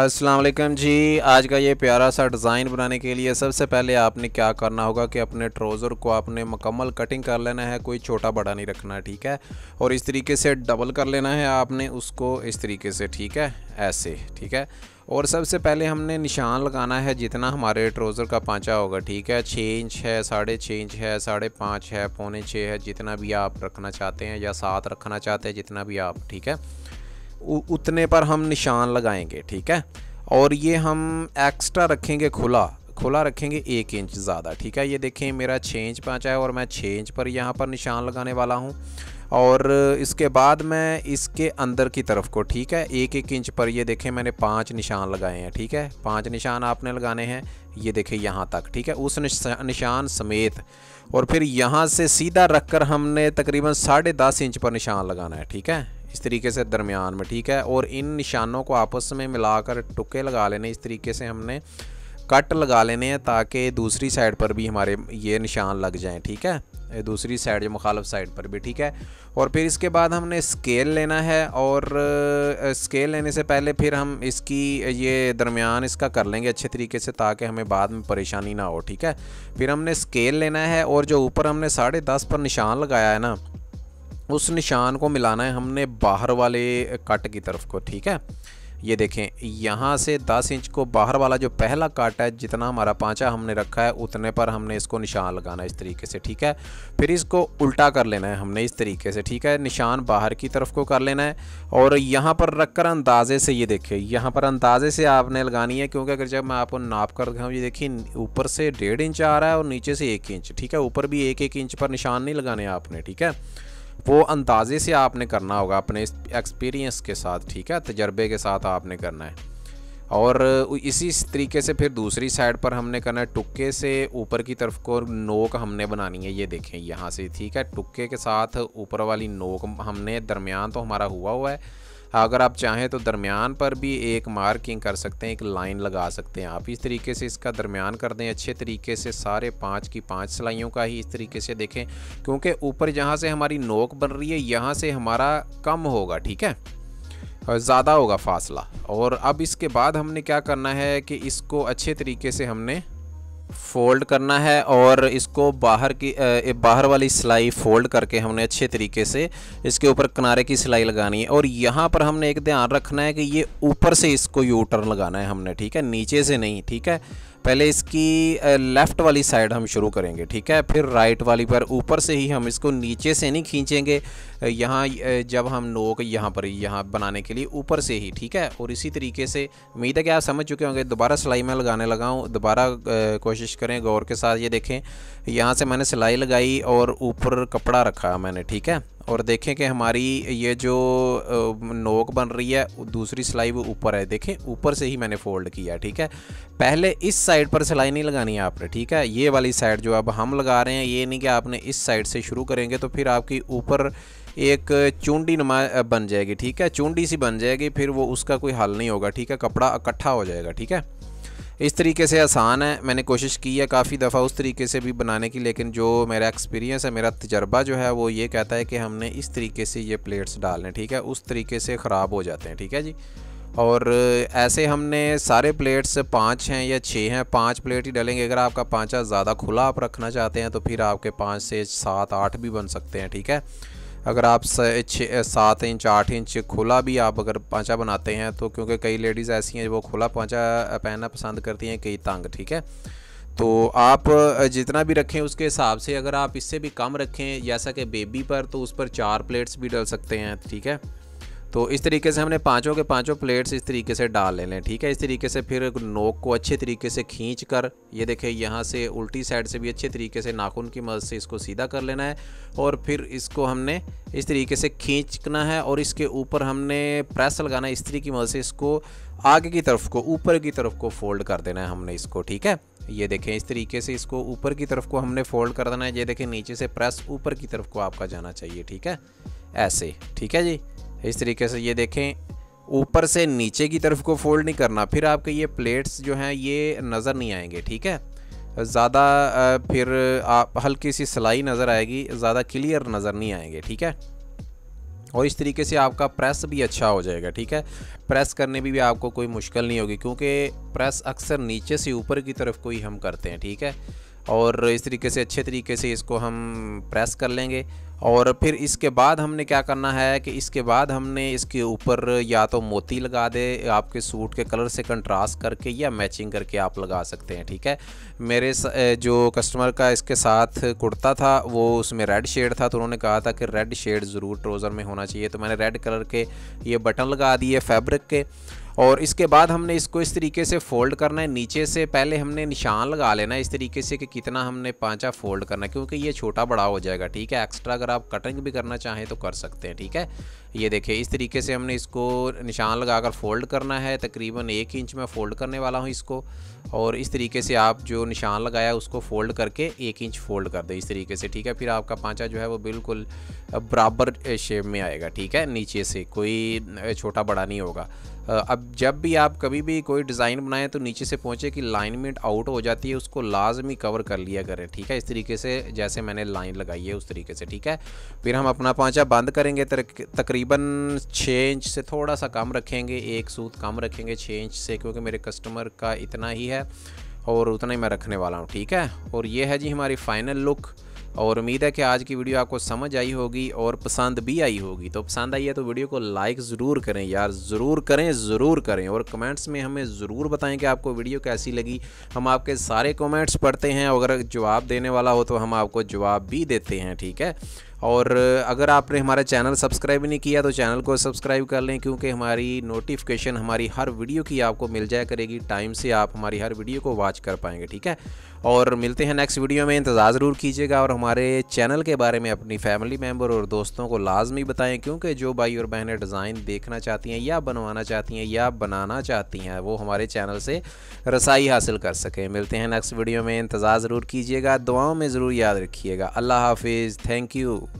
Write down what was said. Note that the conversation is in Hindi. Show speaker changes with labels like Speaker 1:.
Speaker 1: असलम जी आज का ये प्यारा सा डिज़ाइन बनाने के लिए सबसे पहले आपने क्या करना होगा कि अपने ट्रोज़र को आपने मुकम्मल कटिंग कर लेना है कोई छोटा बड़ा नहीं रखना ठीक है और इस तरीके से डबल कर लेना है आपने उसको इस तरीके से ठीक है ऐसे ठीक है और सबसे पहले हमने निशान लगाना है जितना हमारे ट्रोज़र का पाँचा होगा ठीक है छः इंच है साढ़े छः इंच है साढ़े पाँच है पौने छः है जितना भी आप रखना चाहते हैं या सात रखना चाहते हैं जितना भी आप ठीक है उतने पर हम निशान लगाएंगे ठीक है और ये हम एक्स्ट्रा रखेंगे खुला खुला रखेंगे एक इंच ज़्यादा ठीक है ये देखें मेरा छः इंच पाँचा है और मैं छः इंच पर यहाँ पर निशान लगाने वाला हूँ और इसके बाद मैं इसके अंदर की तरफ को ठीक है एक एक इंच पर ये देखें मैंने पांच निशान लगाए हैं ठीक है पांच निशान आपने लगाने हैं ये देखें यहाँ तक ठीक है उस निशान समेत और फिर यहाँ से सीधा रख कर हमने तकरीबन साढ़े दस इंच पर निशान लगाना है ठीक है इस तरीके से दरमियान में ठीक है और इन निशानों को आपस में मिलाकर टुके लगा लेने इस तरीके से हमने कट लगा लेने हैं ताकि दूसरी साइड पर भी हमारे ये निशान लग जाएँ ठीक है दूसरी साइड जो मुखालफ साइड पर भी ठीक है और फिर इसके बाद हमने स्केल लेना है और स्केल लेने से पहले फिर हम इसकी ये दरमियान इसका कर लेंगे अच्छे तरीके से ताकि हमें बाद में परेशानी ना हो ठीक है फिर हमने स्केल लेना है और जो ऊपर हमने साढ़े दस पर निशान लगाया है ना उस निशान को मिलाना है हमने बाहर वाले कट की तरफ को ठीक है ये देखें यहाँ से 10 इंच को बाहर वाला जो पहला काट है जितना हमारा पाँचा हमने रखा है उतने पर हमने इसको निशान लगाना इस तरीके से ठीक है फिर इसको उल्टा कर लेना है हमने इस तरीके से ठीक है निशान बाहर की तरफ को कर लेना है और यहाँ पर रख कर अंदाजे से ये देखिए यहाँ पर अंदाजे से आपने लगानी है क्योंकि अगर जब मैं आपको नाप कर दिखाऊँ ये देखिए ऊपर से डेढ़ इंच आ रहा है और नीचे से एक इंच ठीक है ऊपर भी एक एक इंच पर निशान नहीं लगाने आपने ठीक है वो अंदाज़े से आपने करना होगा अपने एक्सपीरियंस के साथ ठीक है तजर्बे के साथ आपने करना है और इसी तरीके से फिर दूसरी साइड पर हमने करना है टुक्के से ऊपर की तरफ को नोक हमने बनानी है ये देखें यहाँ से ठीक है टुक्के के साथ ऊपर वाली नोक हमने दरमियान तो हमारा हुआ हुआ है अगर आप चाहें तो दरमियान पर भी एक मार्किंग कर सकते हैं एक लाइन लगा सकते हैं आप इस तरीके से इसका दरमियान कर दें अच्छे तरीके से सारे पाँच की पाँच सिलाइयों का ही इस तरीके से देखें क्योंकि ऊपर जहाँ से हमारी नोक बन रही है यहाँ से हमारा कम होगा ठीक है ज़्यादा होगा फासला और अब इसके बाद हमने क्या करना है कि इसको अच्छे तरीके से हमने फोल्ड करना है और इसको बाहर की बाहर वाली सिलाई फोल्ड करके हमने अच्छे तरीके से इसके ऊपर किनारे की सिलाई लगानी है और यहाँ पर हमने एक ध्यान रखना है कि ये ऊपर से इसको यू टर्न लगाना है हमने ठीक है नीचे से नहीं ठीक है पहले इसकी लेफ़्ट वाली साइड हम शुरू करेंगे ठीक है फिर राइट वाली पर ऊपर से ही हम इसको नीचे से नहीं खींचेंगे यहाँ जब हम नोक यहाँ पर यहाँ बनाने के लिए ऊपर से ही ठीक है और इसी तरीके से उम्मीद है कि आप समझ चुके होंगे दोबारा सिलाई में लगाने लगाऊँ दोबारा कोशिश करें गौर के साथ ये देखें यहाँ से मैंने सिलाई लगाई और ऊपर कपड़ा रखा मैंने ठीक है और देखें कि हमारी ये जो नोक बन रही है दूसरी सिलाई वो ऊपर है देखें ऊपर से ही मैंने फोल्ड किया ठीक है पहले इस साइड पर सिलाई नहीं लगानी है आपने ठीक है ये वाली साइड जो अब हम लगा रहे हैं ये नहीं कि आपने इस साइड से शुरू करेंगे तो फिर आपकी ऊपर एक चूंडी नुमा बन जाएगी ठीक है चूंडी सी बन जाएगी फिर वो उसका कोई हल नहीं होगा ठीक है कपड़ा इकट्ठा हो जाएगा ठीक है इस तरीके से आसान है मैंने कोशिश की है काफ़ी दफ़ा उस तरीके से भी बनाने की लेकिन जो मेरा एक्सपीरियंस है मेरा तजर्बा जो है वो ये कहता है कि हमने इस तरीके से ये प्लेट्स डालने ठीक है उस तरीके से ख़राब हो जाते हैं ठीक है जी और ऐसे हमने सारे प्लेट्स पाँच हैं या छः हैं पाँच प्लेट ही डालेंगे अगर आपका पाँचा ज़्यादा खुला आप रखना चाहते हैं तो फिर आपके पाँच से सात आठ भी बन सकते हैं ठीक है अगर आप छः सात इंच आठ इंच खुला भी आप अगर पाँचा बनाते हैं तो क्योंकि कई लेडीज़ ऐसी हैं जो वो खुला पाँचा पहनना पसंद करती हैं कई तंग ठीक है तो आप जितना भी रखें उसके हिसाब से अगर आप इससे भी कम रखें जैसा कि बेबी पर तो उस पर चार प्लेट्स भी डल सकते हैं ठीक है तो इस तरीके से हमने पाँचों के पाँचों प्लेट्स इस तरीके से डाल लें ठीक है इस तरीके से फिर नोक को अच्छे तरीके से खींच कर ये देखें यहाँ से उल्टी साइड से भी अच्छे तरीके से नाखून की मदद से इसको सीधा कर लेना है और फिर इसको हमने इस तरीके से खींचना है और इसके ऊपर हमने प्रेस लगाना है इस्त्री की मदद से इसको आगे की तरफ को ऊपर की तरफ को फोल्ड कर देना है हमने इसको ठीक है ये देखें इस तरीके से इसको ऊपर की तरफ को हमने फोल्ड कर देना है ये देखें नीचे से प्रेस ऊपर की तरफ को आपका जाना चाहिए ठीक है ऐसे ठीक है जी इस तरीके से ये देखें ऊपर से नीचे की तरफ को फोल्ड नहीं करना फिर आपके ये प्लेट्स जो हैं ये नज़र नहीं आएंगे ठीक है ज़्यादा फिर आप हल्की सी सिलाई नज़र आएगी ज़्यादा क्लियर नज़र नहीं आएंगे ठीक है और इस तरीके से आपका प्रेस भी अच्छा हो जाएगा ठीक है प्रेस करने में भी, भी आपको कोई मुश्किल नहीं होगी क्योंकि प्रेस अक्सर नीचे से ऊपर की तरफ को ही हम करते हैं ठीक है और इस तरीके से अच्छे तरीके से इसको हम प्रेस कर लेंगे और फिर इसके बाद हमने क्या करना है कि इसके बाद हमने इसके ऊपर या तो मोती लगा दे आपके सूट के कलर से कंट्रास्ट करके या मैचिंग करके आप लगा सकते हैं ठीक है मेरे जो कस्टमर का इसके साथ कुर्ता था वो उसमें रेड शेड था तो उन्होंने कहा था कि रेड शेड ज़रूर ट्रोज़र में होना चाहिए तो मैंने रेड कलर के ये बटन लगा दिए फैब्रिक के और इसके बाद हमने इसको इस तरीके से फोल्ड करना है नीचे से पहले हमने निशान लगा लेना है इस तरीके से कि कितना हमने पाँचा फोल्ड करना है क्योंकि ये छोटा बड़ा हो जाएगा ठीक है एक्स्ट्रा अगर आप कटिंग भी करना चाहें तो कर सकते हैं ठीक है ये देखिए इस तरीके से हमने इसको निशान लगाकर फोल्ड करना है तकरीबन एक इंच में फ़ोल्ड करने वाला हूँ इसको और इस तरीके से आप जो निशान लगाया उसको फ़ोल्ड करके एक इंच फोल्ड कर दें इस तरीके से ठीक है फिर आपका पाँचा जो है वो बिल्कुल बराबर शेप में आएगा ठीक है नीचे से कोई छोटा बड़ा नहीं होगा अब जब भी आप कभी भी कोई डिज़ाइन बनाएं तो नीचे से पहुँचे कि लाइनमेंट आउट हो जाती है उसको लाजमी कवर कर लिया करें ठीक है इस तरीके से जैसे मैंने लाइन लगाई है उस तरीके से ठीक है फिर हम अपना पाँचा बंद करेंगे तकरीबन छः इंच से थोड़ा सा कम रखेंगे एक सूत कम रखेंगे छः इंच से क्योंकि मेरे कस्टमर का इतना ही है और उतना ही मैं रखने वाला हूँ ठीक है और ये है जी हमारी फाइनल लुक और उम्मीद है कि आज की वीडियो आपको समझ आई होगी और पसंद भी आई होगी तो पसंद आई है तो वीडियो को लाइक ज़रूर करें यार ज़रूर करें ज़रूर करें और कमेंट्स में हमें ज़रूर बताएं कि आपको वीडियो कैसी लगी हम आपके सारे कमेंट्स पढ़ते हैं अगर जवाब देने वाला हो तो हम आपको जवाब भी देते हैं ठीक है और अगर आपने हमारा चैनल सब्सक्राइब नहीं किया तो चैनल को सब्सक्राइब कर लें क्योंकि हमारी नोटिफिकेशन हमारी हर वीडियो की आपको मिल जाया करेगी टाइम से आप हमारी हर वीडियो को वॉच कर पाएंगे ठीक है और मिलते हैं नेक्स्ट वीडियो में इंतज़ार ज़रूर कीजिएगा और हमारे चैनल के बारे में अपनी फैमिली मेम्बर और दोस्तों को लाजमी बताएँ क्योंकि जो भाई और बहनें डिज़ाइन देखना चाहती हैं या बनवाना चाहती हैं या बनाना चाहती हैं वो हमारे चैनल से रसाई हासिल कर सकें मिलते हैं नेक्स्ट वीडियो में इंतज़ार ज़रूर कीजिएगा दुआओं में ज़रूर याद रखिएगा अल्लाह हाफिज़ थैंक यू